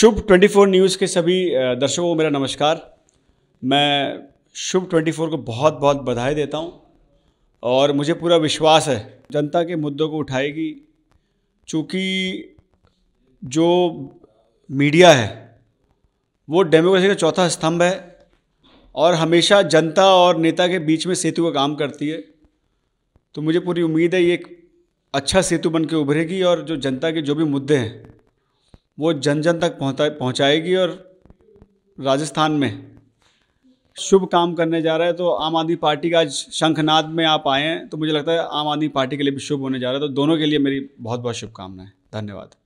शुभ 24 news के सभी दर्शकों को मेरा नमस्कार मैं शुभ 24 को बहुत बहुत बधाई देता हूँ और मुझे पूरा विश्वास है जनता के मुद्दों को उठाएगी चूँकि जो मीडिया है वो डेमोक्रेसी का चौथा स्तंभ है और हमेशा जनता और नेता के बीच में सेतु का काम करती है तो मुझे पूरी उम्मीद है ये एक अच्छा सेतु बन के उभरेगी और जो जनता के जो भी मुद्दे हैं वो जन जन तक पहुँचा पहुँचाएगी और राजस्थान में शुभ काम करने जा रहा है तो आम आदमी पार्टी का आज शंखनाद में आप आए हैं तो मुझे लगता है आम आदमी पार्टी के लिए भी शुभ होने जा रहा है तो दोनों के लिए मेरी बहुत बहुत शुभकामनाएं धन्यवाद